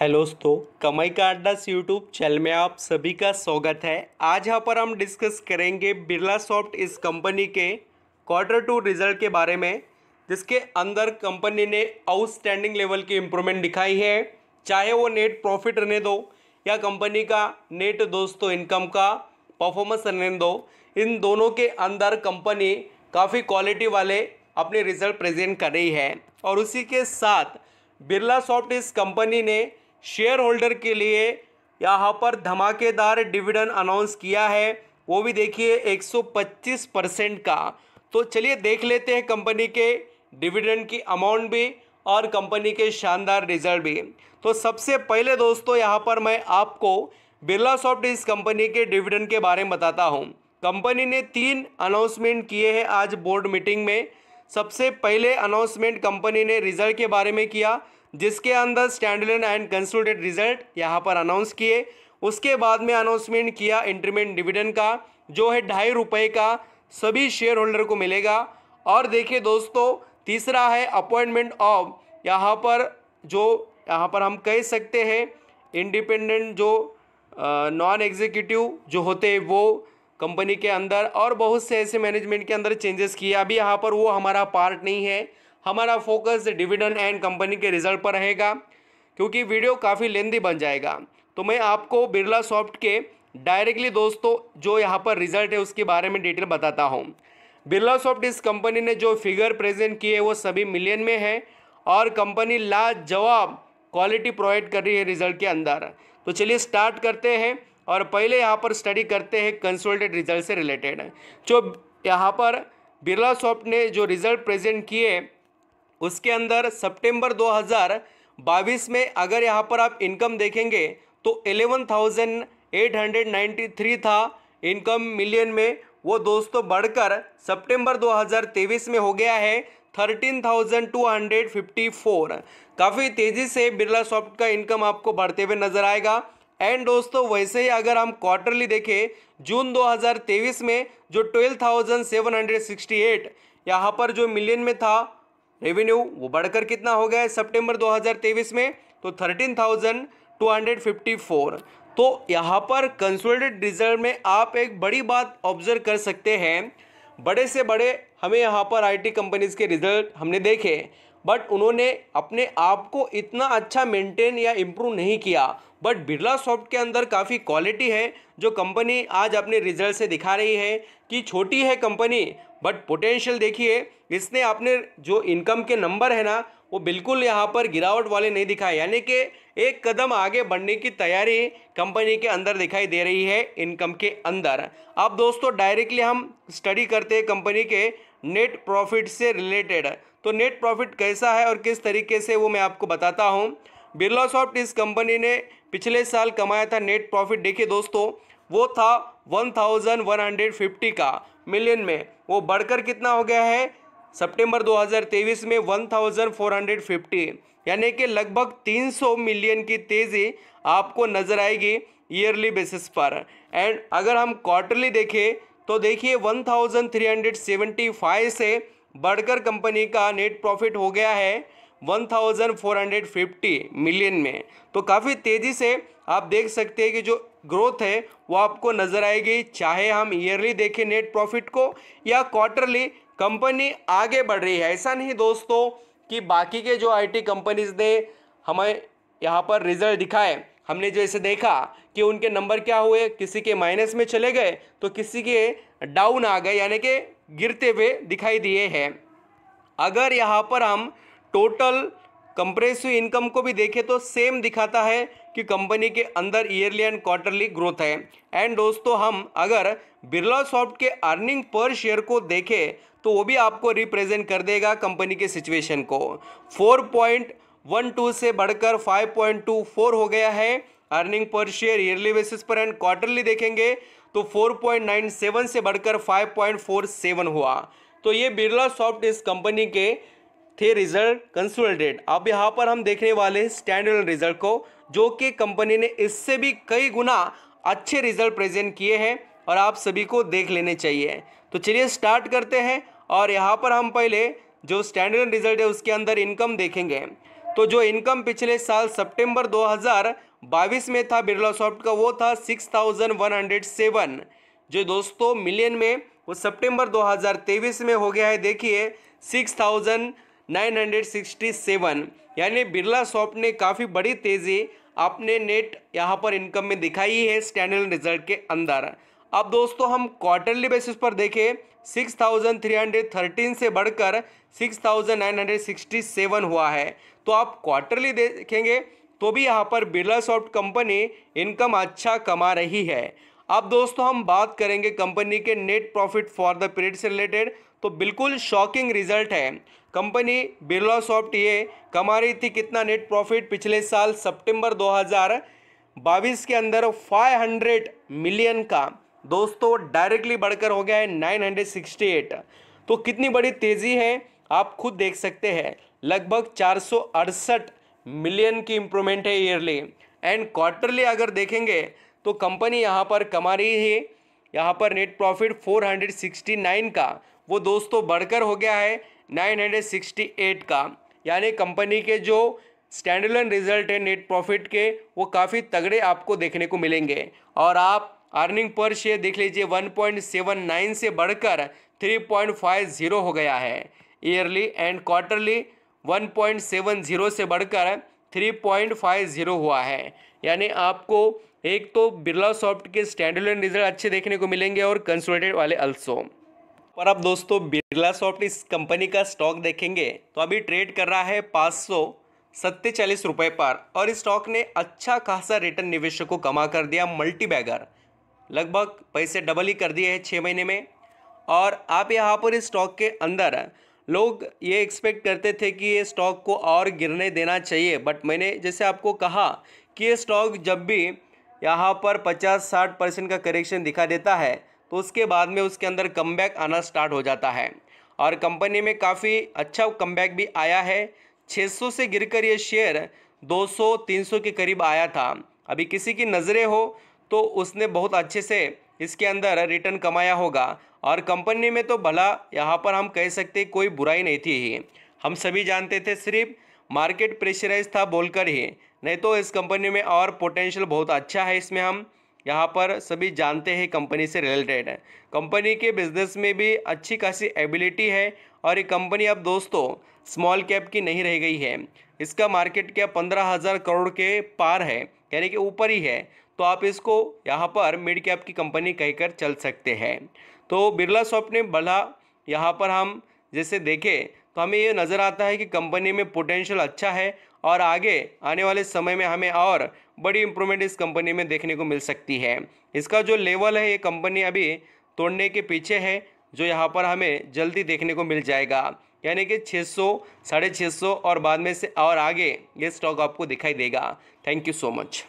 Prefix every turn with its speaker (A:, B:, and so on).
A: hello दोस्तों कमाई का अड्डा यूट्यूब चैनल में आप सभी का स्वागत है आज यहाँ पर हम डिस्कस करेंगे बिरला सॉफ्ट इस कंपनी के क्वार्टर टू रिजल्ट के बारे में जिसके अंदर कंपनी ने आउटस्टैंडिंग लेवल की इम्प्रूवमेंट दिखाई है चाहे वो नेट प्रॉफिट रहने दो या कंपनी का नेट दोस्तों इनकम का परफॉर्मेंस रहने दो इन दोनों के अंदर कंपनी काफ़ी क्वालिटी वाले अपने रिजल्ट प्रेजेंट कर रही है और उसी के साथ बिरला सॉफ्ट इस कंपनी ने शेयर होल्डर के लिए यहाँ पर धमाकेदार डिविडेंड अनाउंस किया है वो भी देखिए 125 परसेंट का तो चलिए देख लेते हैं कंपनी के डिविडेंड की अमाउंट भी और कंपनी के शानदार रिजल्ट भी तो सबसे पहले दोस्तों यहाँ पर मैं आपको बिरला सॉफ्ट इस कंपनी के डिविडेंड के बारे में बताता हूँ कंपनी ने तीन अनाउंसमेंट किए हैं आज बोर्ड मीटिंग में सबसे पहले अनाउंसमेंट कंपनी ने रिजल्ट के बारे में किया जिसके अंदर स्टैंडलोन एंड कंसोलिडेट रिजल्ट यहाँ पर अनाउंस किए उसके बाद में अनाउंसमेंट किया इंटरमेंट डिविडेंड का जो है ढाई रुपये का सभी शेयर होल्डर को मिलेगा और देखिए दोस्तों तीसरा है अपॉइंटमेंट ऑफ यहाँ पर जो यहाँ पर हम कह सकते हैं इंडिपेंडेंट जो नॉन एग्जीक्यूटिव जो होते हैं वो कंपनी के अंदर और बहुत से ऐसे मैनेजमेंट के अंदर चेंजेस किए अभी यहाँ पर वो हमारा पार्ट नहीं है हमारा फोकस डिविडेंड एंड कंपनी के रिजल्ट पर रहेगा क्योंकि वीडियो काफ़ी लेंदी बन जाएगा तो मैं आपको बिरला सॉफ्ट के डायरेक्टली दोस्तों जो यहाँ पर रिजल्ट है उसके बारे में डिटेल बताता हूँ बिरला सॉफ्ट इस कंपनी ने जो फिगर प्रेजेंट किए वो सभी मिलियन में है और कंपनी लाजवाब क्वालिटी प्रोवाइड कर रही है रिजल्ट के अंदर तो चलिए स्टार्ट करते हैं और पहले यहाँ पर स्टडी करते हैं कंसोल्टेड रिजल्ट से रिलेटेड जो यहाँ पर बिरला सॉफ्ट ने जो रिजल्ट प्रेजेंट किए उसके अंदर सितंबर 2022 में अगर यहाँ पर आप इनकम देखेंगे तो 11,893 था इनकम मिलियन में वो दोस्तों बढ़कर सितंबर 2023 में हो गया है 13,254 काफ़ी तेज़ी से बिरला सॉफ्ट का इनकम आपको बढ़ते हुए नज़र आएगा एंड दोस्तों वैसे ही अगर हम क्वार्टरली देखें जून 2023 में जो 12,768 यहाँ पर जो मिलियन में था रेवेन्यू वो बढ़कर कितना हो गया है सितंबर 2023 में तो 13,254 तो यहाँ पर कंसोलिडेटेड रिजल्ट में आप एक बड़ी बात ऑब्जर्व कर सकते हैं बड़े से बड़े हमें यहाँ पर आईटी कंपनीज के रिजल्ट हमने देखे बट उन्होंने अपने आप को इतना अच्छा मेंटेन या इम्प्रूव नहीं किया बट बिरला सॉफ्ट के अंदर काफ़ी क्वालिटी है जो कंपनी आज अपने रिजल्ट से दिखा रही है कि छोटी है कंपनी बट पोटेंशियल देखिए इसने अपने जो इनकम के नंबर है ना वो बिल्कुल यहाँ पर गिरावट वाले नहीं दिखाए यानी कि एक कदम आगे बढ़ने की तैयारी कंपनी के अंदर दिखाई दे रही है इनकम के अंदर अब दोस्तों डायरेक्टली हम स्टडी करते हैं कंपनी के नेट प्रॉफिट से रिलेटेड तो नेट प्रॉफिट कैसा है और किस तरीके से वो मैं आपको बताता हूँ बिरला सॉफ्ट इस कंपनी ने पिछले साल कमाया था नेट प्रॉफिट देखिए दोस्तों वो था वन का मिलियन में वो बढ़कर कितना हो गया है सितंबर 2023 में 1450 यानी कि लगभग 300 मिलियन की तेज़ी आपको नज़र आएगी ईयरली बेसिस पर एंड अगर हम क्वार्टरली देखें तो देखिए 1375 से बढ़कर कंपनी का नेट प्रॉफिट हो गया है 1450 मिलियन में तो काफ़ी तेज़ी से आप देख सकते हैं कि जो ग्रोथ है वो आपको नज़र आएगी चाहे हम ईयरली देखें नेट प्रॉफिट को या क्वार्टरली कंपनी आगे बढ़ रही है ऐसा नहीं दोस्तों कि बाकी के जो आईटी कंपनीज ने हमें यहाँ पर रिजल्ट दिखाए हमने जो इसे देखा कि उनके नंबर क्या हुए किसी के माइनस में चले गए तो किसी के डाउन आ गए यानी कि गिरते हुए दिखाई दिए हैं अगर यहाँ पर हम टोटल कंप्रेसिव इनकम को भी देखें तो सेम दिखाता है कि कंपनी के अंदर ईयरली एंड क्वार्टरली ग्रोथ है एंड दोस्तों हम अगर बिरला सॉफ्ट के अर्निंग पर शेयर को देखें तो वो भी आपको रिप्रेजेंट कर देगा कंपनी के सिचुएशन को 4.12 से बढ़कर 5.24 हो गया है earning per share yearly basis पर एंड क्वार्टरली देखेंगे तो 4.97 से बढ़कर 5.47 हुआ तो ये बिरला सॉफ्ट इस कंपनी के थे रिजल्ट कंसोलिडेट अब यहाँ पर हम देखने वाले हैं स्टैंडर्ड रिजल्ट को जो कि कंपनी ने इससे भी कई गुना अच्छे रिजल्ट प्रेजेंट किए हैं और आप सभी को देख लेने चाहिए तो चलिए स्टार्ट करते हैं और यहाँ पर हम पहले जो स्टैंडर्ड रिजल्ट है उसके अंदर इनकम देखेंगे तो जो इनकम पिछले साल सितंबर 2022 में था बिरला सॉफ्ट का वो था 6107 जो दोस्तों मिलियन में वो सितंबर 2023 में हो गया है देखिए थाउजेंड 967 यानी बिरला सॉफ्ट ने काफ़ी बड़ी तेज़ी अपने नेट यहाँ पर इनकम में दिखाई है स्टैंडर्ड रिजल्ट के अंदर अब दोस्तों हम क्वार्टरली बेसिस पर देखें 6,313 से बढ़कर 6,967 हुआ है तो आप क्वार्टरली देखेंगे तो भी यहाँ पर बिरला सॉफ्ट कंपनी इनकम अच्छा कमा रही है अब दोस्तों हम बात करेंगे कंपनी के net profit for the period से रिलेटेड तो बिल्कुल शॉकिंग रिजल्ट है कंपनी बिरला सॉफ्ट ये कमा रही थी कितना नेट प्रॉफिट पिछले साल सितंबर 2022 के अंदर 500 मिलियन का दोस्तों डायरेक्टली बढ़कर हो गया है 968 तो कितनी बड़ी तेज़ी है आप खुद देख सकते हैं लगभग चार मिलियन की इम्प्रूवमेंट है ईयरली एंड क्वार्टरली अगर देखेंगे तो कंपनी यहाँ पर कमा रही है यहाँ पर नेट प्रॉफिट 469 का वो दोस्तों तो बढ़कर हो गया है 968 का यानी कंपनी के जो स्टैंडर्डन रिजल्ट है नेट प्रॉफिट के वो काफ़ी तगड़े आपको देखने को मिलेंगे और आप अर्निंग पर शेयर देख लीजिए 1.79 से बढ़कर 3.50 हो गया है ईयरली एंड क्वार्टरली 1.70 से बढ़कर 3.50 हुआ है यानी आपको एक तो बिरला सॉफ्ट के स्टैंडर्डन रिजल्ट अच्छे देखने को मिलेंगे और कंसोलिडेट वाले अल्सो पर अब दोस्तों बिरला सॉफ्ट इस कंपनी का स्टॉक देखेंगे तो अभी ट्रेड कर रहा है पाँच सौ सत्तेचालीस रुपये पर और इस स्टॉक ने अच्छा खासा रिटर्न निवेशक को कमा कर दिया मल्टी बैगर लगभग पैसे डबल ही कर दिए हैं छः महीने में और आप यहाँ पर इस स्टॉक के अंदर लोग ये एक्सपेक्ट करते थे कि ये स्टॉक को और गिरने देना चाहिए बट मैंने जैसे आपको कहा कि ये स्टॉक जब भी यहाँ पर पचास साठ परसेंट का करेक्शन दिखा देता है तो उसके बाद में उसके अंदर कम आना स्टार्ट हो जाता है और कंपनी में काफ़ी अच्छा कम भी आया है 600 से गिरकर ये शेयर 200-300 के करीब आया था अभी किसी की नज़रें हो तो उसने बहुत अच्छे से इसके अंदर रिटर्न कमाया होगा और कंपनी में तो भला यहाँ पर हम कह सकते कोई बुराई नहीं थी ही हम सभी जानते थे सिर्फ मार्केट प्रेशराइज था बोलकर ही नहीं तो इस कंपनी में और पोटेंशियल बहुत अच्छा है इसमें हम यहाँ पर सभी जानते हैं कंपनी से रिलेटेड है कंपनी के बिजनेस में भी अच्छी खासी एबिलिटी है और ये कंपनी अब दोस्तों स्मॉल कैप की नहीं रह गई है इसका मार्केट कैप पंद्रह हज़ार करोड़ के पार है यानी कि ऊपर ही है तो आप इसको यहाँ पर मिड कैप की कंपनी कहकर चल सकते हैं तो बिरला शॉप ने भला यहाँ पर हम जैसे देखें तो हमें ये नज़र आता है कि कंपनी में पोटेंशियल अच्छा है और आगे आने वाले समय में हमें और बड़ी इंप्रूवमेंट इस कंपनी में देखने को मिल सकती है इसका जो लेवल है ये कंपनी अभी तोड़ने के पीछे है जो यहाँ पर हमें जल्दी देखने को मिल जाएगा यानी कि 600 साढ़े छः और बाद में से और आगे ये स्टॉक आपको दिखाई देगा थैंक यू सो मच